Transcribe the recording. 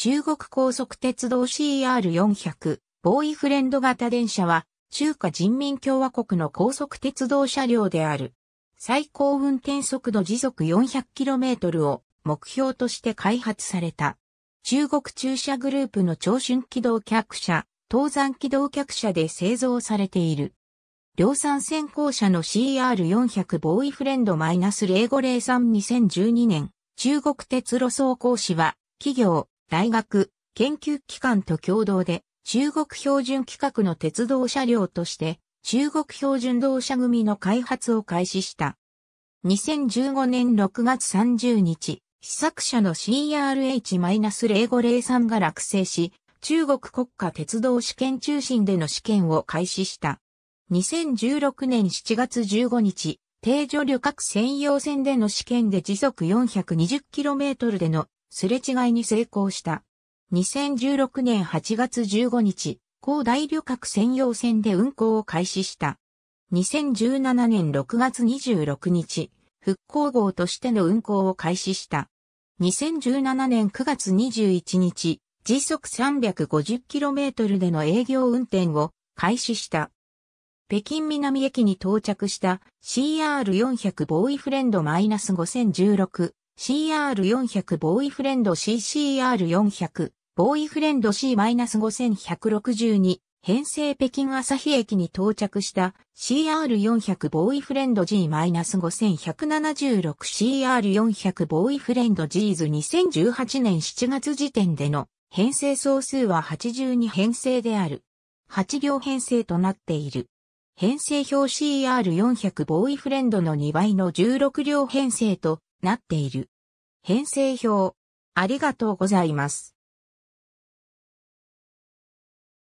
中国高速鉄道 CR400 ボーイフレンド型電車は中華人民共和国の高速鉄道車両である。最高運転速度時速 400km を目標として開発された。中国駐車グループの長春機動客車、東山機動客車で製造されている。量産先行車の CR400 ボーイフレンド -0503-2012 年、中国鉄路走行士は、企業、大学、研究機関と共同で、中国標準規格の鉄道車両として、中国標準同社組の開発を開始した。2015年6月30日、試作車の CRH-0503 が落成し、中国国家鉄道試験中心での試験を開始した。2016年7月15日、定常旅客専用線での試験で時速 420km でのすれ違いに成功した。2016年8月15日、高大旅客専用線で運行を開始した。2017年6月26日、復興号としての運行を開始した。2017年9月21日、時速 350km での営業運転を開始した。北京南駅に到着した CR400 ボーイフレンド -5016 CR400 ボーイフレンド CCR400 ボーイフレンド C-5162 編成北京朝日駅に到着した CR400 ボーイフレンド G-5176 CR400 ボーイフレンド G's 2018年7月時点での編成総数は82編成である。8行編成となっている。編成表 CR400 ボーイフレンドの2倍の16両編成となっている。編成表、ありがとうございます。